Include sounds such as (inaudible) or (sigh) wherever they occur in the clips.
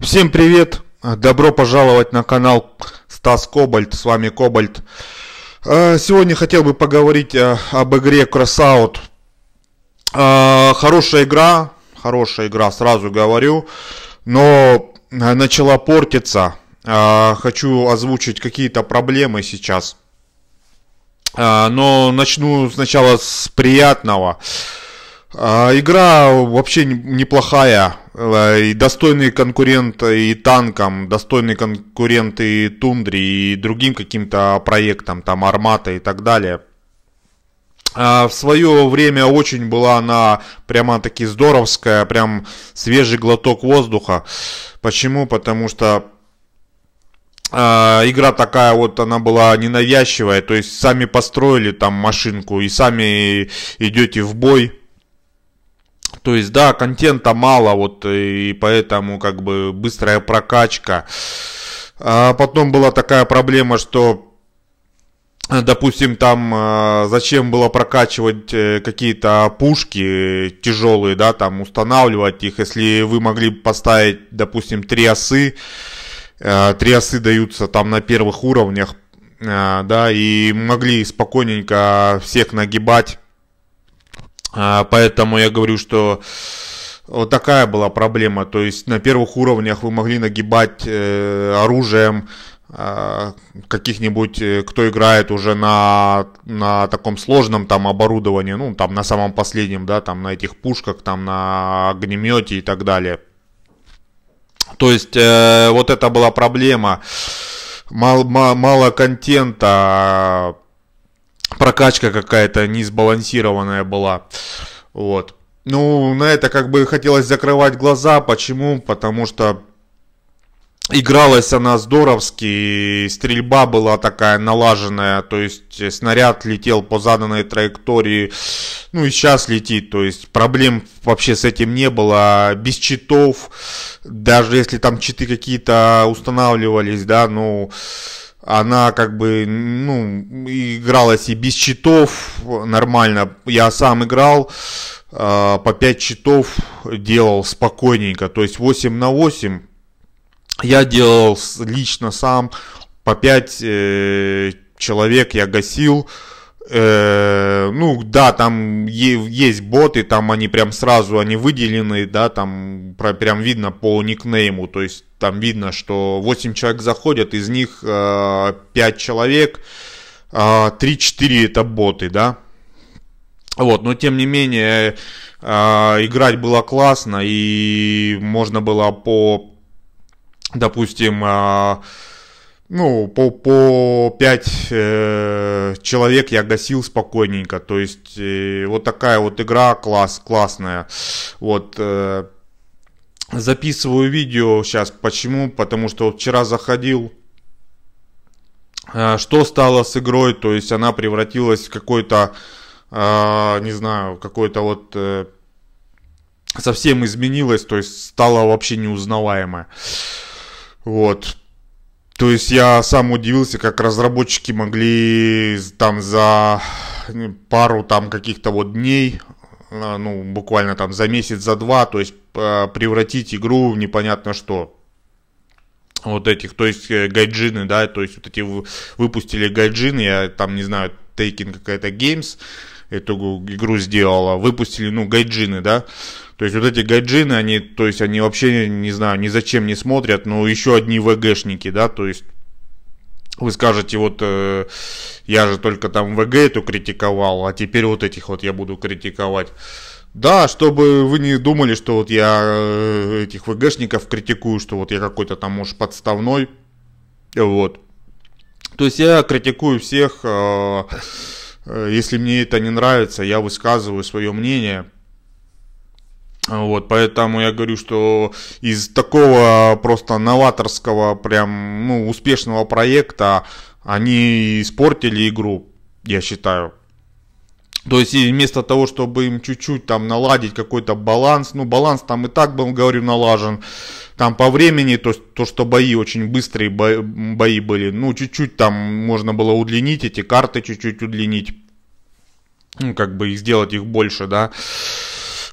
Всем привет! Добро пожаловать на канал Стас Кобальт. С вами Кобальт. Э, сегодня хотел бы поговорить э, об игре Crossout. Э, хорошая игра, хорошая игра, сразу говорю, но начала портиться. Хочу озвучить какие-то проблемы сейчас. Но начну сначала с приятного. А, игра вообще неплохая, э, и достойный конкурент и танкам, достойный конкурент и тундре, и другим каким-то проектам, там армата и так далее. А, в свое время очень была она прямо-таки здоровская, прям свежий глоток воздуха. Почему? Потому что а, игра такая вот, она была ненавязчивая, то есть сами построили там машинку и сами идете в бой, то есть, да, контента мало, вот, э, и поэтому, как бы, быстрая прокачка. А потом была такая проблема, что Допустим, там э, зачем было прокачивать э, какие-то пушки тяжелые, да, там устанавливать их, если вы могли поставить, допустим, три осы, три осы даются там на первых уровнях, да, и могли спокойненько всех нагибать а, поэтому я говорю, что э, вот такая была проблема. То есть на первых уровнях вы могли нагибать э, оружием а, каких-нибудь, э, кто играет уже на, на таком сложном там оборудовании, ну, там на самом последнем, да, там на этих пушках, там на огнемете и так далее. То есть э, вот это была проблема. Мало, мало, мало контента, прокачка какая-то несбалансированная была. Вот. Ну, на это как бы хотелось закрывать глаза. Почему? Потому что игралась она здоровски, стрельба была такая налаженная, то есть э, снаряд летел по заданной траектории, ну и сейчас летит, то есть проблем вообще с этим не было, а без читов, даже если там читы какие-то устанавливались, да, ну... Но она как бы, ну, игралась и без читов нормально. Я сам играл, э, по 5 читов делал спокойненько, то есть 8 на 8. Я делал лично сам по 5 э, человек, я гасил. Э, Э, ну да, там есть боты, там они прям сразу они выделены, да, там про, прям видно по никнейму, то есть там видно, что 8 человек заходят, из них э, 5 человек, э, а 3-4 это боты, да. Вот, но тем не менее, э, играть было классно, и можно было по, допустим, э, ну, по, по 5 э, человек я гасил спокойненько. То есть, э, вот такая вот игра класс, классная. Вот, э, записываю видео сейчас. Почему? Потому что вчера заходил. Э, что стало с игрой? То есть, она превратилась в какой-то, э, не знаю, какой-то вот... Э, совсем изменилась, то есть стала вообще неузнаваемая. Вот, то есть я сам удивился, как разработчики могли там за пару там каких-то вот дней, а, ну буквально там за месяц, за два, то есть а, превратить игру в непонятно что вот этих, то есть э, гайджины, да, то есть вот эти выпустили гайджины, я там не знаю, Taking какая-то Games эту игру сделала, выпустили, ну, гайджины, да, то есть вот эти гайджины, они, то есть они вообще, не знаю, ни зачем не смотрят, но еще одни ВГшники, да, то есть вы скажете, вот э, я же только там ВГ эту критиковал, а теперь вот этих вот я буду критиковать. Да, чтобы вы не думали, что вот я э, этих ВГшников критикую, что вот я какой-то там, может, подставной. Вот. То есть я критикую всех, э, э, если мне это не нравится, я высказываю свое мнение. Вот, поэтому я говорю, что из такого просто новаторского, прям, ну, успешного проекта они испортили игру, я считаю. То есть вместо того, чтобы им чуть-чуть там наладить какой-то баланс, ну баланс там и так был, говорю, налажен, там по времени, то, то что бои, очень быстрые бои, бои были, ну чуть-чуть там можно было удлинить, эти карты чуть-чуть удлинить, ну как бы и сделать их больше, да.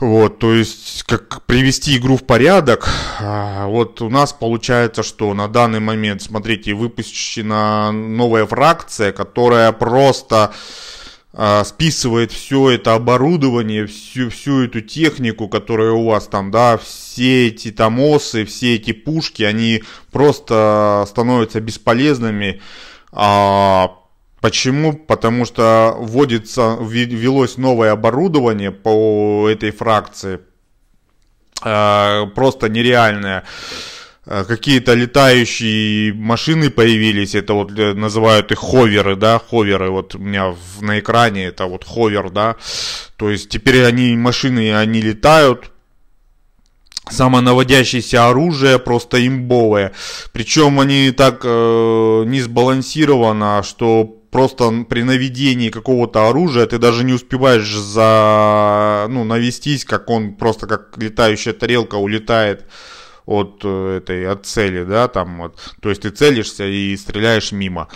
Вот, то есть, как привести игру в порядок. А, вот у нас получается, что на данный момент, смотрите, выпущена новая фракция, которая просто а, списывает все это оборудование, всю, всю эту технику, которая у вас там, да, все эти тамосы, все эти пушки, они просто становятся бесполезными. А, Почему? Потому что вводится, велось новое оборудование по этой фракции. А, просто нереальное. А, какие-то летающие машины появились, это вот э, называют их ховеры, да, ховеры, вот у меня на экране это вот ховер, да, то есть теперь они, машины, они летают, самонаводящееся оружие просто имбовое. Причем они так э, не сбалансировано, что просто при наведении какого-то оружия ты даже не успеваешь за, ну, навестись, как он просто как летающая тарелка улетает от э, этой от цели, да, там вот. То есть ты целишься и стреляешь мимо.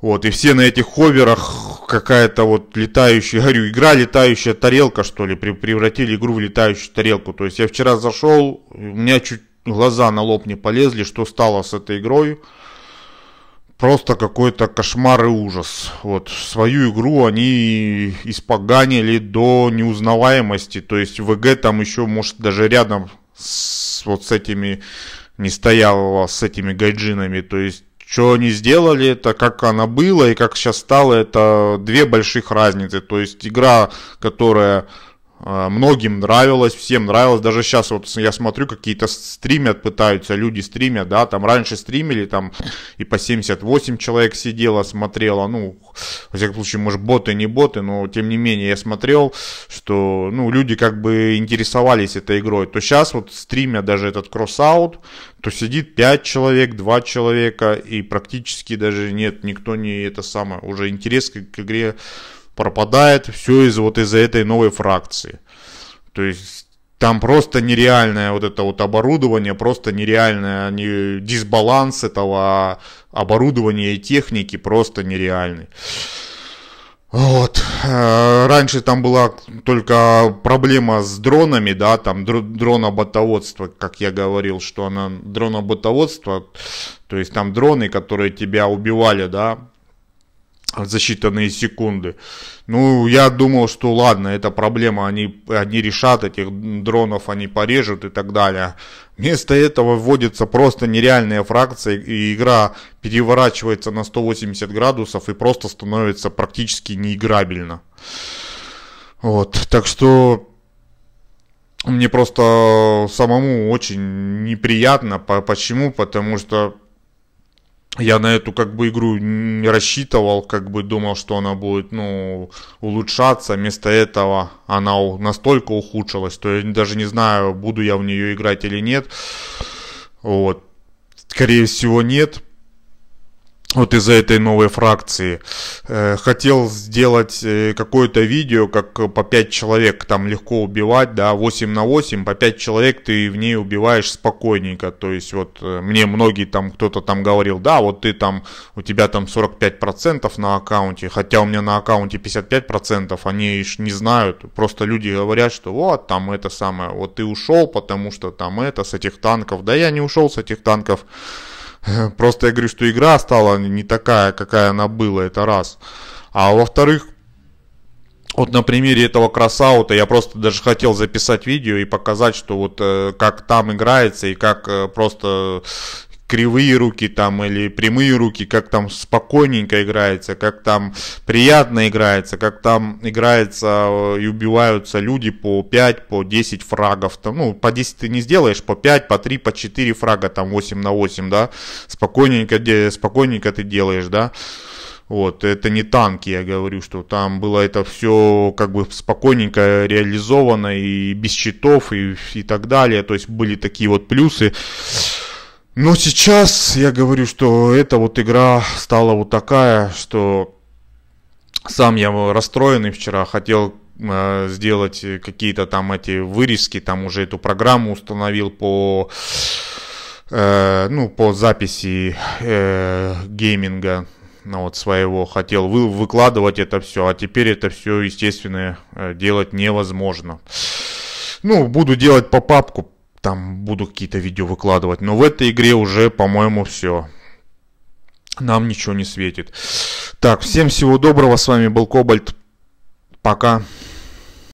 Вот, и все на этих ховерах какая-то вот летающая, (laughs) говорю, игра летающая тарелка, что ли, превратили игру в летающую тарелку. То есть я вчера зашел, у меня чуть глаза на лоб не полезли, что стало с этой игрой просто какой-то кошмар и ужас. Вот свою игру они испоганили до неузнаваемости. То есть ВГ там еще, может, даже рядом с, вот с этими не стояло с этими гайджинами. То есть что они сделали, это как она была и как сейчас стало, это две больших разницы. То есть игра, которая а, многим нравилось, всем нравилось. Даже сейчас вот я смотрю, какие-то стримят, пытаются, люди стримят, да, там раньше стримили, там и по 78 человек сидело, смотрело, ну, во всяком случае, может, боты, не боты, но тем не менее я смотрел, что, ну, люди как бы интересовались этой игрой. То сейчас вот стримят даже этот кроссаут, то сидит 5 человек, 2 человека, и практически даже нет, никто не это самое, уже интерес к, к игре пропадает все из вот из-за этой новой фракции. То есть там просто нереальное вот это вот оборудование, просто нереальное не, дисбаланс этого оборудования и техники просто нереальный. Вот. Э, раньше там была только проблема с дронами, да, там дроноботоводство, как я говорил, что она дроноботоводство, то есть там дроны, которые тебя убивали, да, за считанные секунды. Ну, я думал, что ладно, эта проблема, они, они решат, этих дронов они порежут и так далее. Вместо этого вводятся просто нереальные фракции и игра переворачивается на 180 градусов и просто становится практически неиграбельно. Вот, так что мне просто самому очень неприятно. Почему? Потому что я на эту как бы игру не рассчитывал, как бы думал, что она будет, ну, улучшаться. Вместо этого она настолько ухудшилась, то я даже не знаю, буду я в нее играть или нет. Вот. Скорее всего, нет, вот из-за этой новой фракции. Э, хотел сделать э, какое-то видео, как по 5 человек там легко убивать, да, 8 на 8, по 5 человек ты в ней убиваешь спокойненько. То есть вот э, мне многие там, кто-то там говорил, да, вот ты там, у тебя там 45% на аккаунте, хотя у меня на аккаунте 55%, они ж не знают, просто люди говорят, что вот там это самое, вот ты ушел, потому что там это, с этих танков, да я не ушел с этих танков, (laughs) Просто я говорю, что игра стала не такая, какая она была, это раз. А во-вторых, вот на примере этого красаута я просто даже хотел записать видео и показать, что вот э, как там играется и как э, просто кривые руки там или прямые руки, как там спокойненько играется, как там приятно играется, как там играется э, и убиваются люди по 5, по 10 фрагов. Там, ну, по 10 ты не сделаешь, по 5, по 3, по 4 фрага, там 8 на 8, да, спокойненько, спокойненько ты делаешь, да. Вот, это не танки, я говорю, что там было это все как бы спокойненько реализовано и без счетов и, и так далее. То есть были такие вот плюсы. Но сейчас я говорю, что эта вот игра стала вот такая, что сам я расстроенный вчера, хотел э, сделать какие-то там эти вырезки, там уже эту программу установил по э, ну по записи э, гейминга ну, вот своего хотел вы, выкладывать это все, а теперь это все естественно э, делать невозможно. Ну буду делать по папку там буду какие-то видео выкладывать. Но в этой игре уже, по-моему, все. Нам ничего не светит. Так, всем всего доброго. С вами был Кобальт. Пока.